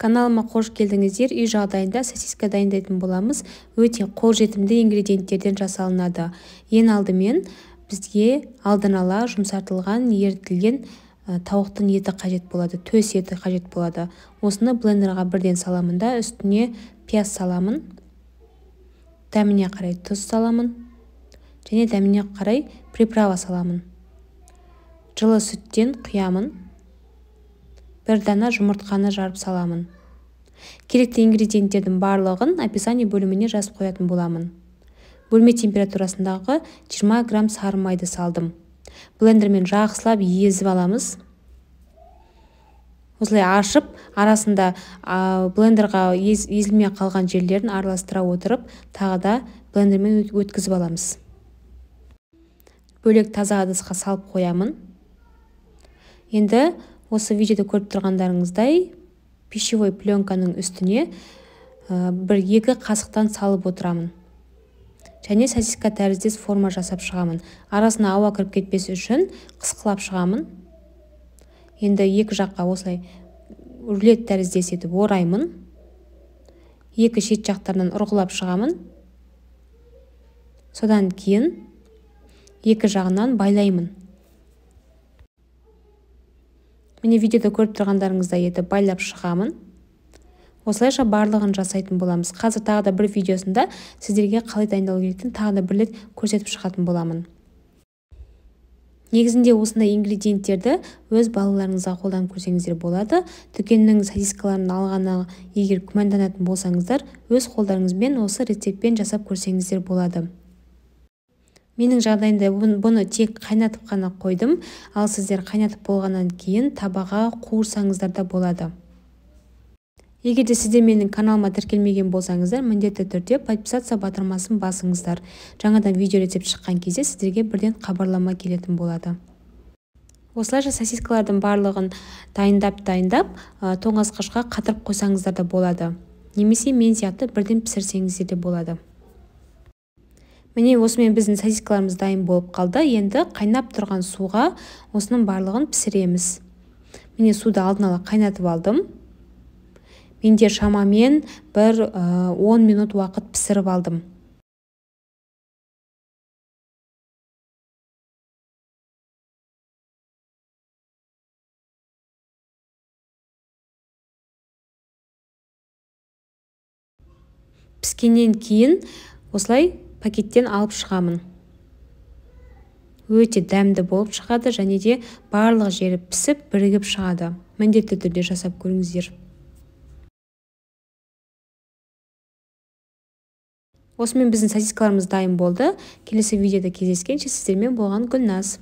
каналыма қош келдіңіздер үй жағдайында сосиска дайындайтын боламыз өте қолжетімді ингредиенттерден жасалынады ең алдымен бізге алдын ала жұмсартылған ерітілген тауықтың еті қажет болады төс еті қажет болады осыны блендерға бірден саламын да үстіне пияз саламын дәміне қарай тұз саламын және дәміне қарай приправа саламын жылы сүттен құямын бір дана жұмыртқаны жарып саламын керекті ингредиенттердің барлығын описание бөліміне жазып қоятын боламын бөлме температурасындағы 20 грамм сары майды салдым блендермен жақсылап езіп аламыз осылай ашып арасында блендерға езілмей қалған жерлерін араластыра отырып тағы да блендермен өткізіп аламыз бөлек таза ыдысқа салып қоямын енді осы видеода көріп тұрғандарыңыздай пищевой пленканың үстіне э, бір екі қасықтан салып отырамын және сосиска тәріздес форма жасап шығамын арасына ауа кіріп кетпес үшін қысқылап шығамын енді екі жаққа осылай рулет тәріздес етіп ораймын екі шет жақтарынан ұрғылап шығамын содан кейін екі жағынан байлаймын міне видеода көріп тұрғандарыңыздай етіп байлап шығамын осылайша барлығын жасайтын боламыз қазір тағы да бір видеосында сіздерге қалай дайындалу керектігін тағы да бір рет көрсетіп шығатын боламын негізінде осындай ингредиенттерді өз балаларыңызға қолданып көрсеңіздер болады дүкеннің сосискаларын алғаны егер күмәнданатын болсаңыздар өз қолдарыңызбен осы рецептпен жасап көрсеңіздер болады менің жағдайымда бұны тек қайнатып қана қойдым ал сіздер қайнатып болғаннан кейін табаға қуырсаңыздар да болады егер де сіздер менің каналыма тіркелмеген болсаңыздар міндетті түрде подписаться батырмасын басыңыздар жаңадан видео рецепт шыққан кезде сіздерге бірден хабарлама келетін болады осылайша сосискалардың барлығын дайындап-дайындап тоңазытқышқа қатырып қойсаңыздар да болады немесе мен сияқты бірден пісірсеңіздер де болады міне осымен біздің сосискаларымыз дайын болып қалды енді қайнап тұрған суға осының барлығын пісіреміз міне суды алдын ала қайнатып алдым менде шамамен бір 10 минут уақыт пісіріп алдым піскеннен кейін осылай пакеттен алып шығамын өте дәмді болып шығады және де барлық жері пісіп бірігіп шығады міндетті түрде жасап көріңіздер осымен біздің сосискаларымыз дайын болды келесі видеода кездескенше сіздермен болған гүлназ